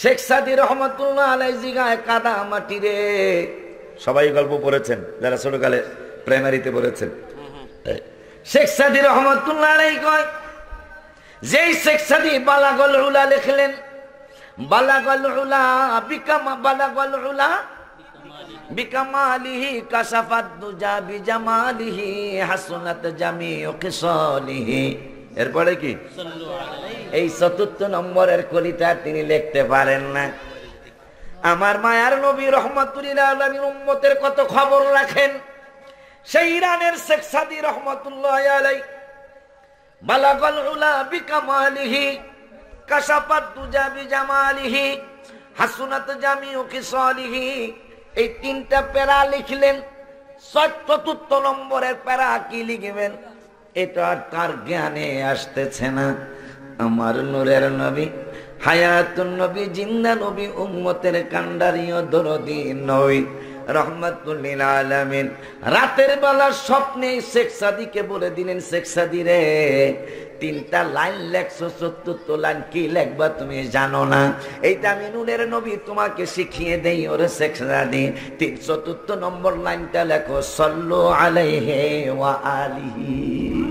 শেখ সাদি রহমতুল্লাহ আলাই জিগায় কাদা মাটি রে সবাই গল্প পড়েছেন যারা ছোটকালে প্রাইমারিতে পড়েছেন শেখ সাদি রহমতুল্লাহ আলাই কয় যেই শেখ সাদি বালাগল রুলা লিখলেন বালাগল রুলা বিকামা বালাগল রুলা বিকামালিহি কাসাফাত দুজা বিজামালিহি হাসনাত জামি ও কিসলিহি এরপরে কি এই চতুর্থ নম্বরের কলিতা তিনি লিখতে পারেন না আমার মায়ার নবী রহমতুল্লাহ কত খবর রাখেন সেই ইরানের শেখ সাদি রহমতুল্লাহ আলাই বালাগল উলা বিকামালিহি কাশাপাত এই তিনটা প্যারা লিখলেন চতুর্থ নম্বরের প্যারা কি লিখবেন এটা আর তার জ্ঞানে আসতেছে না আমার নূরের নবী হায়াতুন নবী জিন্দা নবী উম্মতের কান্ডারীয় দরদি নবী রহমতুল্লিল আলামিন রাতের বেলা স্বপ্নে শেখ সাদিকে বলে দিলেন শেখ সাদি রে তিনটা লাইন লেখছো চতুর্থ লাইন কি লেখবা তুমি জানো না এইটা আমি নুনের নবী তোমাকে শিখিয়ে দেই ওরে শেখ সাদি তিন চতুর্থ নম্বর লাইনটা লেখো সল্লু আলাইহি ওয়া আলিহি